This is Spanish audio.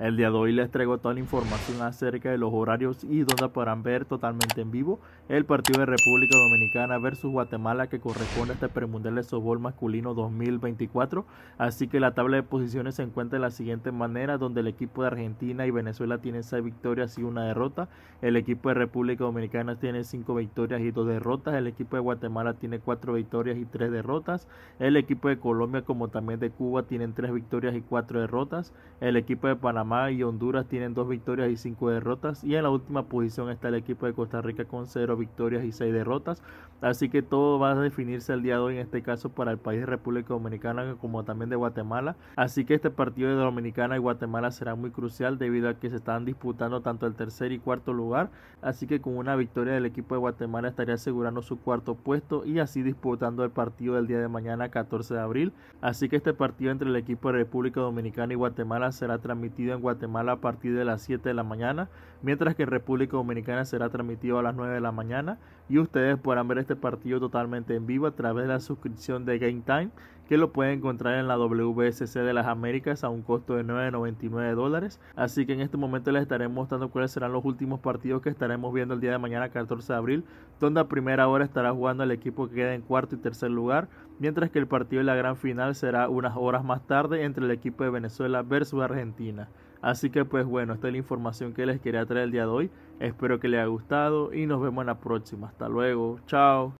El día de hoy les traigo toda la información acerca de los horarios y donde podrán ver totalmente en vivo el partido de República Dominicana versus Guatemala que corresponde a este premundial de softball masculino 2024. Así que la tabla de posiciones se encuentra de la siguiente manera, donde el equipo de Argentina y Venezuela tiene 6 victorias y una derrota. El equipo de República Dominicana tiene 5 victorias y 2 derrotas. El equipo de Guatemala tiene 4 victorias y 3 derrotas. El equipo de Colombia como también de Cuba tienen 3 victorias y 4 derrotas. El equipo de Panamá y Honduras tienen dos victorias y cinco derrotas. Y en la última posición está el equipo de Costa Rica con cero victorias y seis derrotas. Así que todo va a definirse el día de hoy, en este caso para el país de República Dominicana como también de Guatemala. Así que este partido de Dominicana y Guatemala será muy crucial debido a que se están disputando tanto el tercer y cuarto lugar. Así que con una victoria del equipo de Guatemala estaría asegurando su cuarto puesto y así disputando el partido del día de mañana 14 de abril. Así que este partido entre el equipo de República Dominicana y Guatemala será transmitido en Guatemala a partir de las 7 de la mañana, mientras que en República Dominicana será transmitido a las 9 de la mañana y ustedes podrán ver este partido totalmente en vivo a través de la suscripción de Game Time que lo puede encontrar en la WSC de las Américas a un costo de 9.99 dólares. Así que en este momento les estaremos mostrando cuáles serán los últimos partidos que estaremos viendo el día de mañana 14 de abril, donde a primera hora estará jugando el equipo que queda en cuarto y tercer lugar, mientras que el partido de la gran final será unas horas más tarde entre el equipo de Venezuela versus Argentina. Así que pues bueno, esta es la información que les quería traer el día de hoy. Espero que les haya gustado y nos vemos en la próxima. Hasta luego, chao.